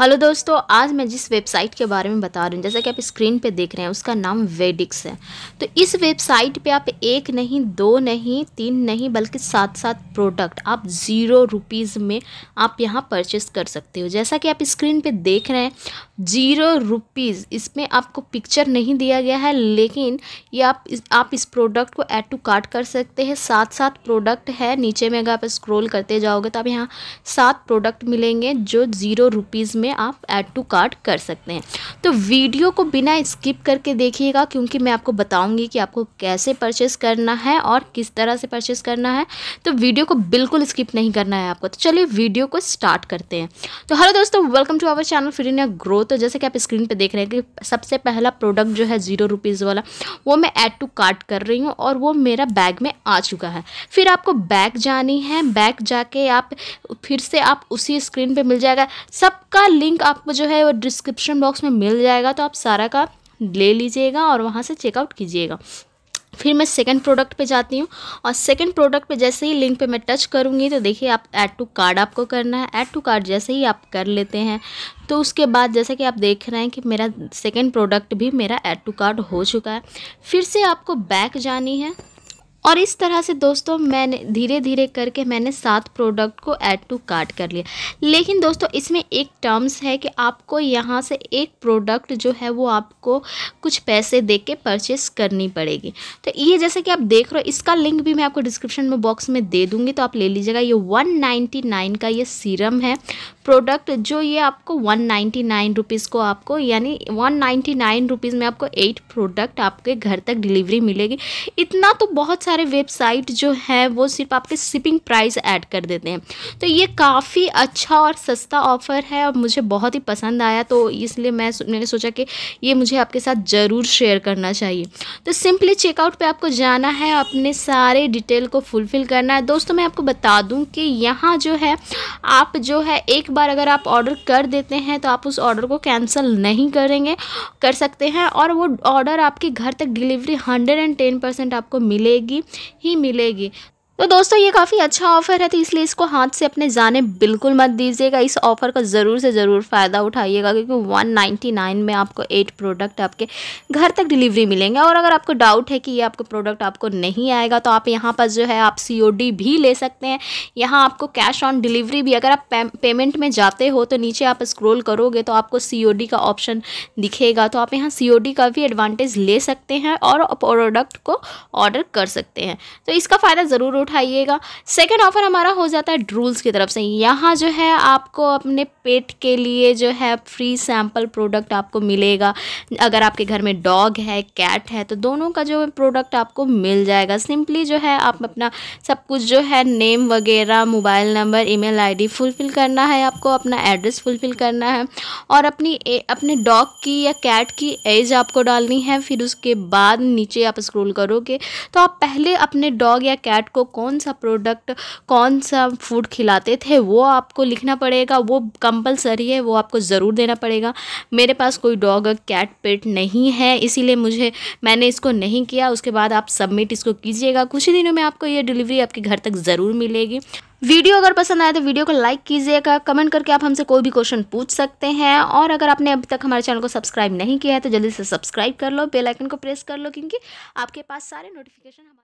hello दोस्तों आज मैं जिस वेबसाइट के बारे में बता रही हूँ जैसा कि आप स्क्रीन पे देख रहे हैं उसका नाम वेडिक्स है तो इस वेबसाइट पे आप एक नहीं दो नहीं तीन नहीं बल्कि सात सात प्रोडक्ट आप ज़ीरो रुपीज़ में आप यहाँ परचेस कर सकते हो जैसा कि आप स्क्रीन पे देख रहे हैं जीरो रुपीज़ इसमें आपको पिक्चर नहीं दिया गया है लेकिन ये आप इस आप इस प्रोडक्ट को ऐड टू कार्ट कर सकते हैं सात सात प्रोडक्ट है नीचे में अगर आप स्क्रॉल करते जाओगे तो आप यहाँ सात प्रोडक्ट मिलेंगे जो ज़ीरो रुपीज़ में आप ऐड टू कार्ट कर सकते हैं तो वीडियो को बिना स्किप करके देखिएगा क्योंकि मैं आपको बताऊँगी कि आपको कैसे परचेस करना है और किस तरह से परचेस करना है तो वीडियो को बिल्कुल स्किप नहीं करना है आपको तो चलिए वीडियो को स्टार्ट करते हैं तो हेलो दोस्तों वेलकम टू आवर चैनल फिर ग्रोथ तो जैसे कि आप स्क्रीन पे देख रहे हैं कि सबसे पहला प्रोडक्ट जो है ज़ीरो रुपीज़ वाला वो मैं ऐड टू कार्ट कर रही हूँ और वो मेरा बैग में आ चुका है फिर आपको बैग जानी है बैग जाके आप फिर से आप उसी स्क्रीन पर मिल जाएगा सबका लिंक आपको जो है वो डिस्क्रिप्शन बॉक्स में मिल जाएगा तो आप सारा का ले लीजिएगा और वहाँ से चेकआउट कीजिएगा फिर मैं सेकंड प्रोडक्ट पे जाती हूँ और सेकंड प्रोडक्ट पे जैसे ही लिंक पे मैं टच करूँगी तो देखिए आप ऐड टू कार्ड आपको करना है ऐड टू कार्ड जैसे ही आप कर लेते हैं तो उसके बाद जैसा कि आप देख रहे हैं कि मेरा सेकंड प्रोडक्ट भी मेरा ऐड टू कार्ड हो चुका है फिर से आपको बैक जानी है और इस तरह से दोस्तों मैंने धीरे धीरे करके मैंने सात प्रोडक्ट को ऐड टू कार्ट कर लिया लेकिन दोस्तों इसमें एक टर्म्स है कि आपको यहाँ से एक प्रोडक्ट जो है वो आपको कुछ पैसे दे के परचेस करनी पड़ेगी तो ये जैसे कि आप देख रहे हो इसका लिंक भी मैं आपको डिस्क्रिप्शन में बॉक्स में दे दूँगी तो आप ले लीजिएगा ये वन का ये सीरम है प्रोडक्ट जो ये आपको वन नाइन्टी नाइन रुपीज़ को आपको यानी वन नाइन्टी नाइन रुपीज़ में आपको एट प्रोडक्ट आपके घर तक डिलीवरी मिलेगी इतना तो बहुत सारे वेबसाइट जो हैं वो सिर्फ आपके शिपिंग प्राइस ऐड कर देते हैं तो ये काफ़ी अच्छा और सस्ता ऑफ़र है और मुझे बहुत ही पसंद आया तो इसलिए मैं मैंने सोचा कि ये मुझे आपके साथ ज़रूर शेयर करना चाहिए तो सिंपली चेकआउट पर आपको जाना है अपने सारे डिटेल को फुलफ़िल करना है दोस्तों मैं आपको बता दूँ कि यहाँ जो है आप जो है एक बार अगर आप ऑर्डर कर देते हैं तो आप उस ऑर्डर को कैंसिल नहीं करेंगे कर सकते हैं और वो ऑर्डर आपके घर तक delivery hundred and ten percent आपको मिलेगी ही मिलेगी तो दोस्तों ये काफ़ी अच्छा ऑफ़र है तो इसलिए इसको हाथ से अपने जाने बिल्कुल मत दीजिएगा इस ऑफ़र का ज़रूर से ज़रूर फ़ायदा उठाइएगा क्योंकि 199 में आपको एट प्रोडक्ट आपके घर तक डिलीवरी मिलेंगे और अगर आपको डाउट है कि ये आपको प्रोडक्ट आपको नहीं आएगा तो आप यहाँ पर जो है आप सी भी ले सकते हैं यहाँ आपको कैश ऑन डिलीवरी भी अगर आप पे, पेमेंट में जाते हो तो नीचे आप स्क्रोल करोगे तो आपको सी का ऑप्शन दिखेगा तो आप यहाँ सी का भी एडवांटेज ले सकते हैं और प्रोडक्ट को ऑर्डर कर सकते हैं तो इसका फ़ायदा ज़रूर उठाइएगा सेकेंड ऑफ़र हमारा हो जाता है ड्रूल्स की तरफ से यहाँ जो है आपको अपने पेट के लिए जो है फ्री सैम्पल प्रोडक्ट आपको मिलेगा अगर आपके घर में डॉग है कैट है तो दोनों का जो प्रोडक्ट आपको मिल जाएगा सिंपली जो है आप अपना सब कुछ जो है नेम वगैरह mobile number I D fulfil करना है आपको अपना एड्रेस फुलफ़िल करना है और अपनी ए, अपने डॉग की या कैट की एज आपको डालनी है फिर उसके बाद नीचे आप स्क्रोल करोगे तो आप पहले अपने डॉग या कैट को कौन सा प्रोडक्ट कौन सा फूड खिलाते थे वो आपको लिखना पड़ेगा वो कंपलसरी है वो आपको ज़रूर देना पड़ेगा मेरे पास कोई डॉग कैट पेट नहीं है इसीलिए मुझे मैंने इसको नहीं किया उसके बाद आप सबमिट इसको कीजिएगा कुछ ही दिनों में आपको ये डिलीवरी आपके घर तक ज़रूर मिलेगी वीडियो अगर पसंद आए तो वीडियो को लाइक कीजिएगा कमेंट करके आप हमसे कोई भी क्वेश्चन पूछ सकते हैं और अगर आपने अभी तक हमारे चैनल को सब्सक्राइब नहीं किया है तो जल्दी से सब्सक्राइब कर लो बेल आइकन को प्रेस कर लो क्योंकि आपके पास सारे नोटिफिकेशन